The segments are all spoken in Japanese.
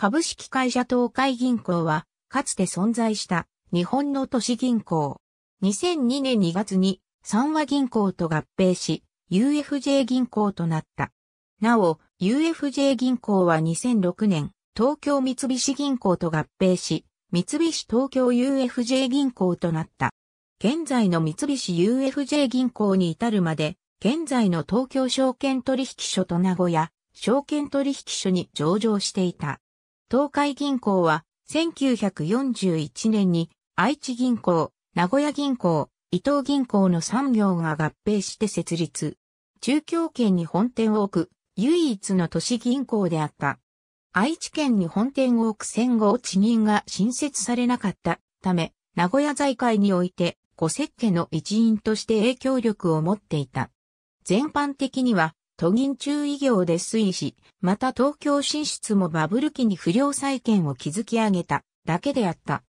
株式会社東海銀行は、かつて存在した日本の都市銀行。2002年2月に三和銀行と合併し、UFJ 銀行となった。なお、UFJ 銀行は2006年、東京三菱銀行と合併し、三菱東京 UFJ 銀行となった。現在の三菱 UFJ 銀行に至るまで、現在の東京証券取引所と名古屋証券取引所に上場していた。東海銀行は、1941年に愛知銀行、名古屋銀行、伊東銀行の3行が合併して設立。中京圏に本店を置く唯一の都市銀行であった。愛知県に本店を置く戦後地銀が新設されなかったため、名古屋財界において、五石家の一員として影響力を持っていた。全般的には、都銀中医業で推し、また東京進出もバブル期に不良債権を築き上げただけであった。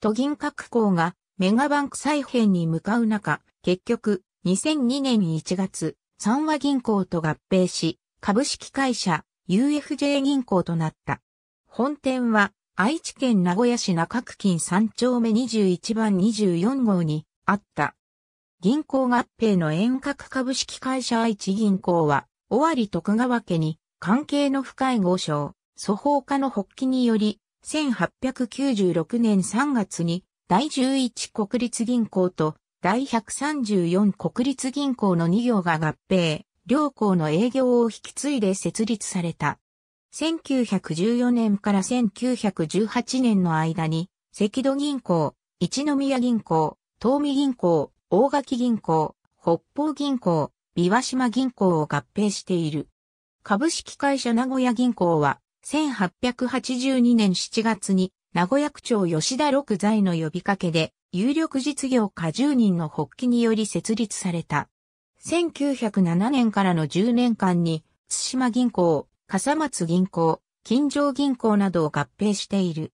都銀各行がメガバンク再編に向かう中、結局2002年1月、三和銀行と合併し、株式会社 UFJ 銀行となった。本店は愛知県名古屋市中区金3丁目21番24号にあった。銀行合併の遠隔株式会社愛知銀行は尾張徳川家に関係の深い豪商、祖宝家の発起により、1896年3月に第11国立銀行と第134国立銀行の2行が合併、両行の営業を引き継いで設立された。1914年から1918年の間に、赤土銀行、一宮銀行、東美銀行、大垣銀行、北方銀行、美和島銀行を合併している。株式会社名古屋銀行は、1882年7月に、名古屋区長吉田六財の呼びかけで、有力実業家10人の発起により設立された。1907年からの10年間に、津島銀行、笠松銀行、金城銀行などを合併している。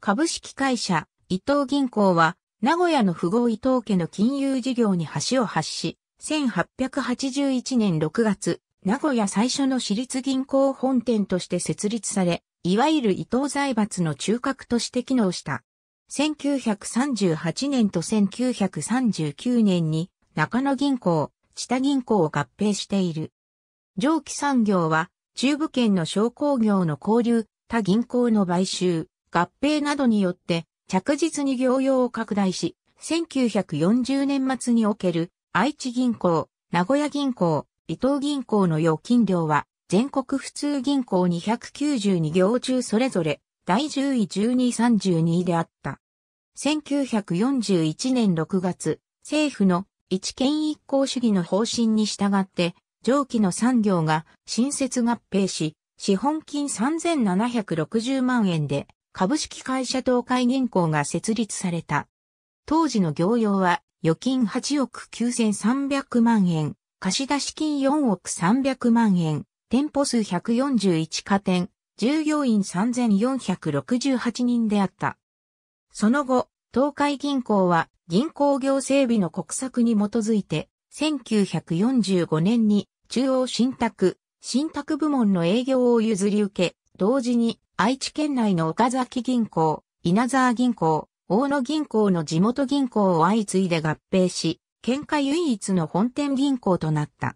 株式会社、伊東銀行は、名古屋の富豪伊東家の金融事業に橋を発し、1881年6月、名古屋最初の私立銀行本店として設立され、いわゆる伊藤財閥の中核として機能した。1938年と1939年に中野銀行、知田銀行を合併している。上記産業は中部圏の商工業の交流、他銀行の買収、合併などによって着実に業用を拡大し、1940年末における愛知銀行、名古屋銀行、伊東銀行の預金量は、全国普通銀行292行中それぞれ、第10位12位32位であった。1941年6月、政府の一県一行主義の方針に従って、上記の産業が新設合併し、資本金3760万円で株式会社東海銀行が設立された。当時の業用は預金8億9300万円、貸出金4億300万円、店舗数141家店、従業員3468人であった。その後、東海銀行は銀行業整備の国策に基づいて、1945年に中央信託、信託部門の営業を譲り受け、同時に愛知県内の岡崎銀行、稲沢銀行、大野銀行の地元銀行を相次いで合併し、県下唯一の本店銀行となった。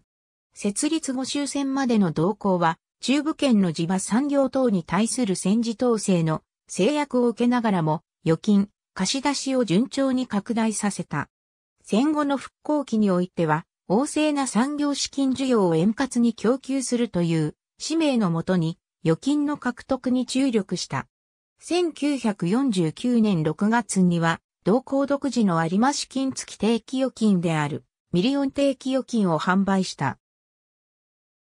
設立後終戦までの動向は、中部圏の地場産業等に対する戦時統制の制約を受けながらも、預金、貸し出しを順調に拡大させた。戦後の復興期においては、旺盛な産業資金需要を円滑に供給するという使命のもとに、預金の獲得に注力した。1949年6月には、同行独自の有馬資金付き定期預金である、ミリオン定期預金を販売した。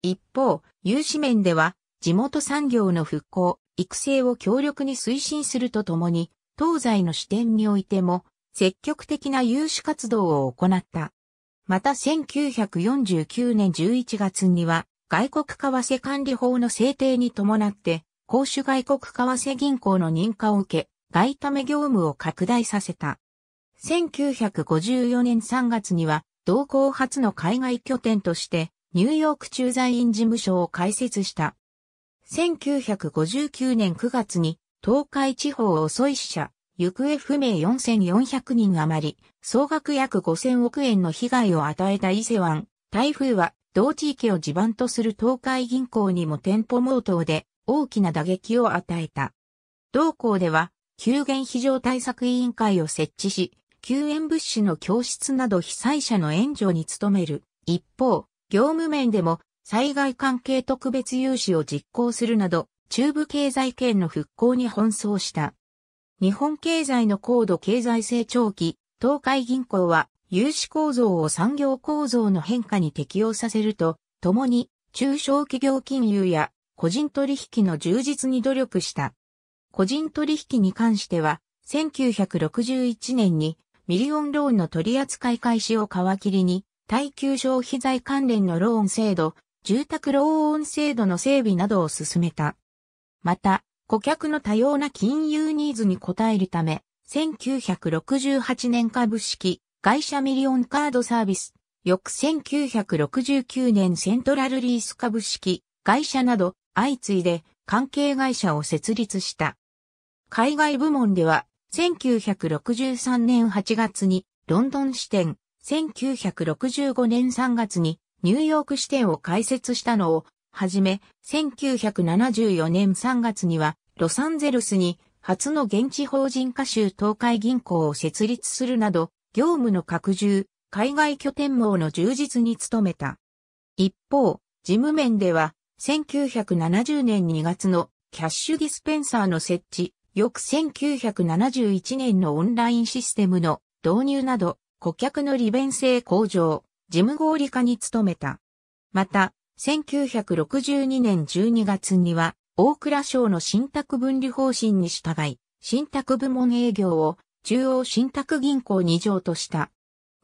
一方、融資面では、地元産業の復興、育成を強力に推進するとともに、東西の視点においても、積極的な融資活動を行った。また1949年11月には、外国為替管理法の制定に伴って、公主外国為替銀行の認可を受け、外為業務を拡大させた。1954年3月には、同行初の海外拠点として、ニューヨーク駐在員事務所を開設した。1959年9月に、東海地方をい死者、行方不明4400人余り、総額約5000億円の被害を与えた伊勢湾。台風は、同地域を地盤とする東海銀行にも店舗冒頭で、大きな打撃を与えた。同校では、救援非常対策委員会を設置し、救援物資の教室など被災者の援助に努める。一方、業務面でも災害関係特別融資を実行するなど、中部経済圏の復興に奔走した。日本経済の高度経済成長期、東海銀行は融資構造を産業構造の変化に適用させると、ともに中小企業金融や個人取引の充実に努力した。個人取引に関しては、1961年にミリオンローンの取扱い開始を皮切りに、耐久消費財関連のローン制度、住宅ローン制度の整備などを進めた。また、顧客の多様な金融ニーズに応えるため、1968年株式、会社ミリオンカードサービス、翌1969年セントラルリース株式、会社など、相次いで関係会社を設立した。海外部門では、1963年8月にロンドン支店、1965年3月にニューヨーク支店を開設したのをはじめ、1974年3月にはロサンゼルスに初の現地法人化州東海銀行を設立するなど、業務の拡充、海外拠点網の充実に努めた。一方、事務面では、1970年2月のキャッシュディスペンサーの設置、翌1971年のオンラインシステムの導入など、顧客の利便性向上、事務合理化に努めた。また、1962年12月には、大倉省の信託分離方針に従い、信託部門営業を中央信託銀行に譲とした。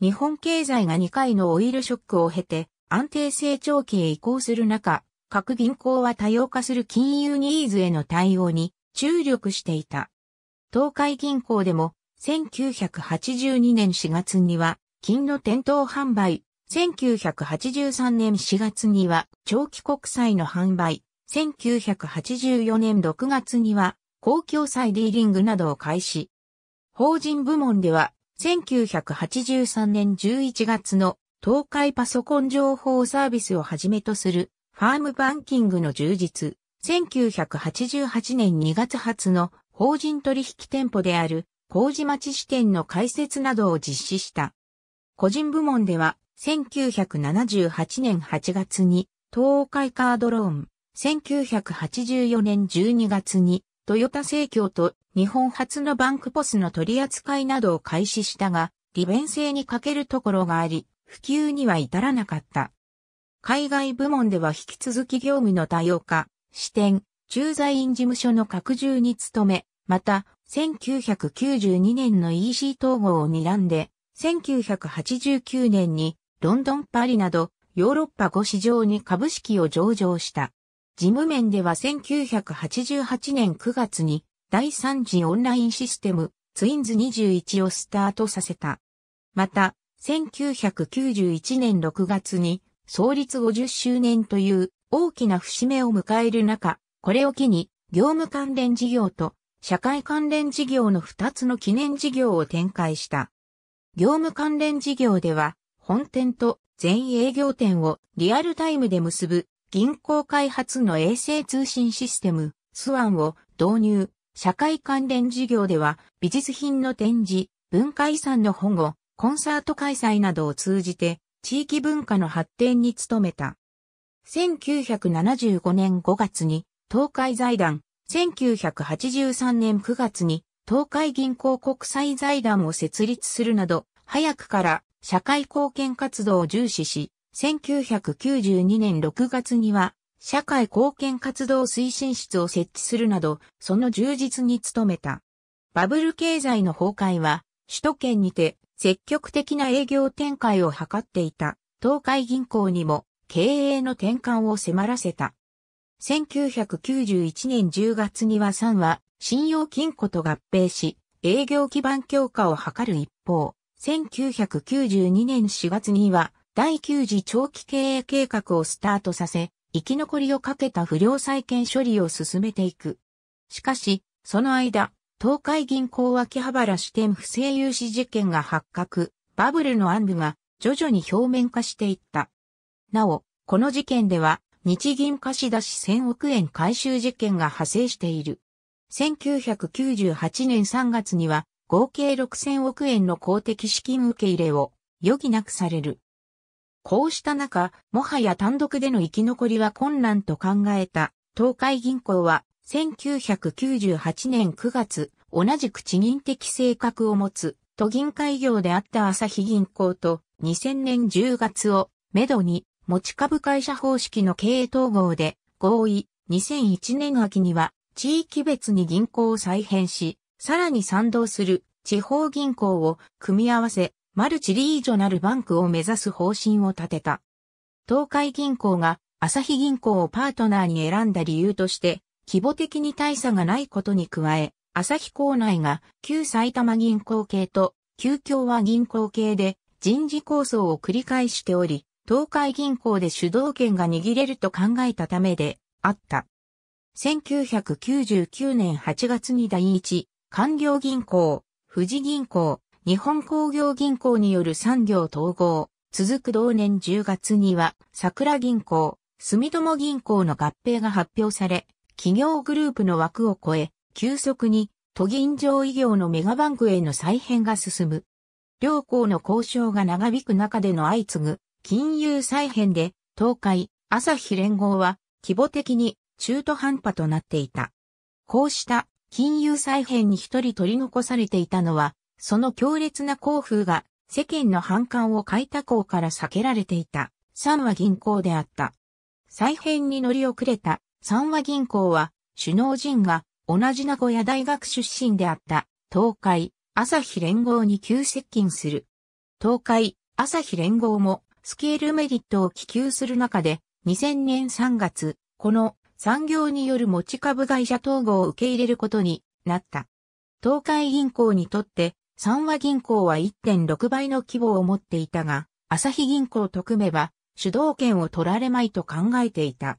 日本経済が2回のオイルショックを経て安定成長期へ移行する中、各銀行は多様化する金融ニーズへの対応に注力していた。東海銀行でも1982年4月には金の店頭販売、1983年4月には長期国債の販売、1984年6月には公共債ディーリングなどを開始。法人部門では1983年11月の東海パソコン情報サービスをはじめとするファームバンキングの充実、1988年2月発の法人取引店舗である麹町支店の開設などを実施した。個人部門では、1978年8月に東海カードローン、1984年12月にトヨタ生協と日本初のバンクポスの取り扱いなどを開始したが、利便性に欠けるところがあり、普及には至らなかった。海外部門では引き続き業務の多様化、支店、駐在員事務所の拡充に努め、また、1992年の EC 統合を睨んで、1989年にロンドンパリなどヨーロッパ5市場に株式を上場した。事務面では1988年9月に第3次オンラインシステムツインズ21をスタートさせた。また、1991年6月に創立50周年という大きな節目を迎える中、これを機に業務関連事業と社会関連事業の2つの記念事業を展開した。業務関連事業では、本店と全営業店をリアルタイムで結ぶ銀行開発の衛星通信システム、スワンを導入。社会関連事業では、美術品の展示、文化遺産の保護、コンサート開催などを通じて、地域文化の発展に努めた。1975年5月に東海財団、1983年9月に東海銀行国際財団を設立するなど、早くから社会貢献活動を重視し、1992年6月には社会貢献活動推進室を設置するなど、その充実に努めた。バブル経済の崩壊は、首都圏にて積極的な営業展開を図っていた東海銀行にも経営の転換を迫らせた。1991年10月には3は信用金庫と合併し、営業基盤強化を図る一方、1992年4月には第9次長期経営計画をスタートさせ、生き残りをかけた不良債権処理を進めていく。しかし、その間、東海銀行秋葉原支店不正融資事件が発覚、バブルの暗部が徐々に表面化していった。なお、この事件では、日銀貸し出し1000億円回収事件が派生している。1998年3月には、合計6000億円の公的資金受け入れを余儀なくされる。こうした中、もはや単独での生き残りは困難と考えた東海銀行は1998年9月、同じく地銀的性格を持つ、都銀会業であった朝日銀行と、2000年10月を、めどに、持ち株会社方式の経営統合で、合意、2001年秋には、地域別に銀行を再編し、さらに賛同する地方銀行を組み合わせ、マルチリージョナルバンクを目指す方針を立てた。東海銀行が朝日銀行をパートナーに選んだ理由として、規模的に大差がないことに加え、朝日港内が旧埼玉銀行系と旧共和銀行系で人事構想を繰り返しており、東海銀行で主導権が握れると考えたためであった。1999年8月に第一、官僚銀行、富士銀行、日本工業銀行による産業統合、続く同年10月には桜銀行、住友銀行の合併が発表され、企業グループの枠を超え、急速に都銀上異業のメガバンクへの再編が進む。両校の交渉が長引く中での相次ぐ金融再編で東海、朝日連合は規模的に中途半端となっていた。こうした金融再編に一人取り残されていたのは、その強烈な交風が世間の反感を書いた校から避けられていた三和銀行であった。再編に乗り遅れた三和銀行は、首脳陣が同じ名古屋大学出身であった東海、朝日連合に急接近する。東海、朝日連合もスケールメリットを希求する中で2000年3月、この産業による持ち株会社統合を受け入れることになった。東海銀行にとって三和銀行は1.6倍の規模を持っていたが、朝日銀行と組めば主導権を取られまいと考えていた。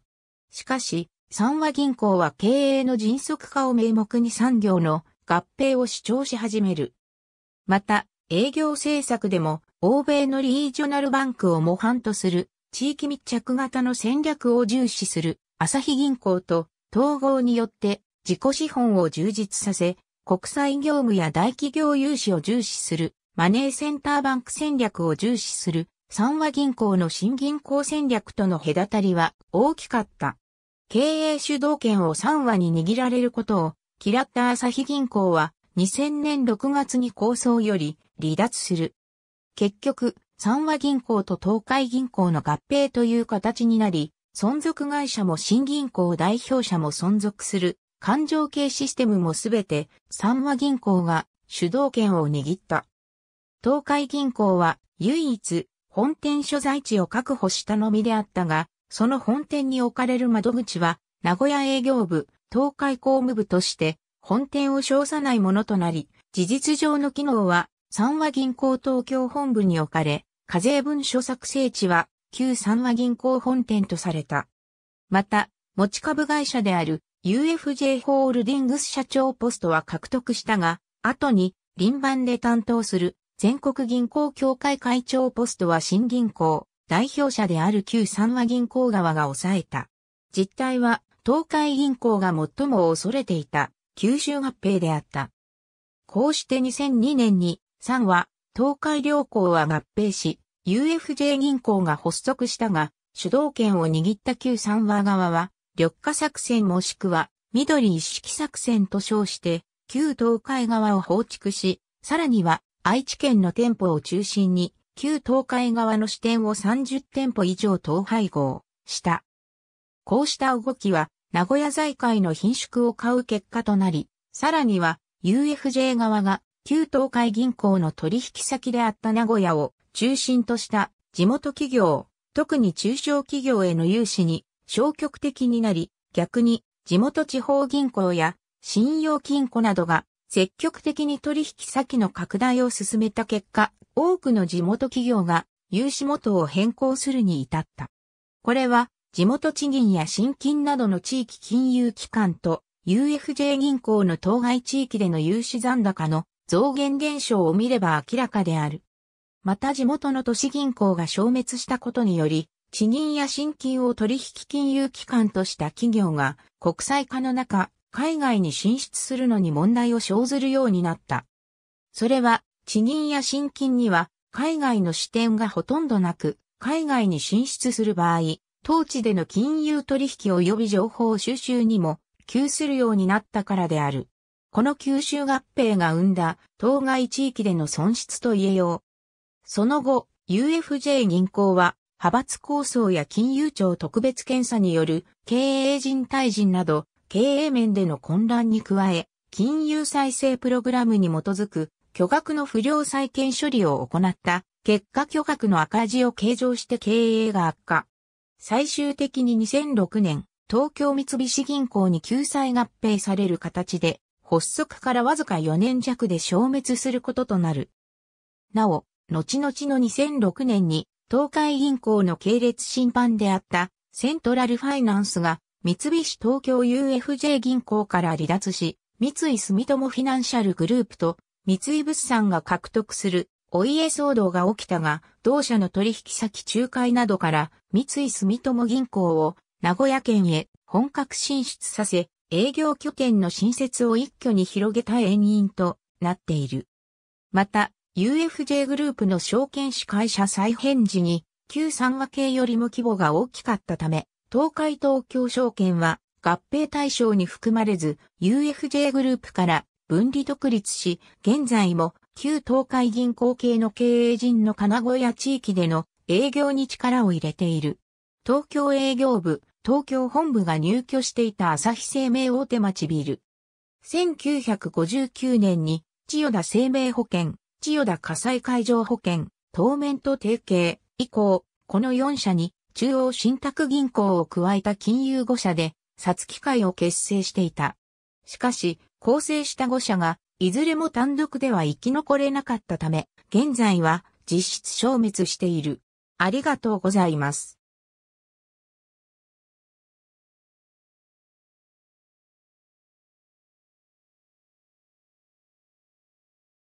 しかし、三和銀行は経営の迅速化を名目に産業の合併を主張し始める。また、営業政策でも、欧米のリージョナルバンクを模範とする、地域密着型の戦略を重視する、朝日銀行と統合によって自己資本を充実させ、国際業務や大企業融資を重視する、マネーセンターバンク戦略を重視する、三和銀行の新銀行戦略との隔たりは大きかった。経営主導権を三和に握られることを嫌った朝日銀行は2000年6月に構想より離脱する。結局、三和銀行と東海銀行の合併という形になり、存続会社も新銀行代表者も存続する環状系システムもすべて三和銀行が主導権を握った。東海銀行は唯一本店所在地を確保したのみであったが、その本店に置かれる窓口は、名古屋営業部、東海公務部として、本店を称さないものとなり、事実上の機能は、三和銀行東京本部に置かれ、課税文書作成地は、旧三和銀行本店とされた。また、持ち株会社である UFJ ホールディングス社長ポストは獲得したが、後に、輪番で担当する全国銀行協会会長ポストは新銀行、代表者である旧三和銀行側が抑えた。実態は、東海銀行が最も恐れていた、九州合併であった。こうして2002年に、三和、東海両行は合併し、UFJ 銀行が発足したが、主導権を握った旧三和側は、緑化作戦もしくは、緑一式作戦と称して、旧東海側を放逐し、さらには、愛知県の店舗を中心に、旧東海側の支店を30店舗以上統廃合した。こうした動きは、名古屋財界の品縮を買う結果となり、さらには UFJ 側が旧東海銀行の取引先であった名古屋を中心とした地元企業、特に中小企業への融資に消極的になり、逆に地元地方銀行や信用金庫などが積極的に取引先の拡大を進めた結果、多くの地元企業が融資元を変更するに至った。これは地元地銀や新金などの地域金融機関と UFJ 銀行の当該地域での融資残高の増減現象を見れば明らかである。また地元の都市銀行が消滅したことにより、地銀や新金を取引金融機関とした企業が国際化の中、海外に進出するのに問題を生ずるようになった。それは、地銀や新金には、海外の支店がほとんどなく、海外に進出する場合、当地での金融取引及び情報収集にも、急するようになったからである。この吸収合併が生んだ、当該地域での損失と言えよう。その後、UFJ 銀行は、派閥構想や金融庁特別検査による経営人退陣など経営面での混乱に加え、金融再生プログラムに基づく巨額の不良債権処理を行った、結果巨額の赤字を計上して経営が悪化。最終的に2006年、東京三菱銀行に救済合併される形で、発足からわずか4年弱で消滅することとなる。なお、後々の2006年に、東海銀行の系列審判であったセントラルファイナンスが三菱東京 UFJ 銀行から離脱し、三井住友フィナンシャルグループと三井物産が獲得するお家騒動が起きたが、同社の取引先仲介などから三井住友銀行を名古屋県へ本格進出させ、営業拠点の新設を一挙に広げた縁因となっている。また、UFJ グループの証券士会社再編時に、旧三和系よりも規模が大きかったため、東海東京証券は合併対象に含まれず UFJ グループから分離独立し、現在も旧東海銀行系の経営陣の金子や地域での営業に力を入れている。東京営業部、東京本部が入居していた朝日生命大手町ビル。1959年に千代田生命保険、千代田火災会場保険、当面と提携以降、この4社に中央信託銀行を加えた金融5社で、札機会を結成していた。しかし、構成した5社が、いずれも単独では生き残れなかったため、現在は実質消滅している。ありがとうございます。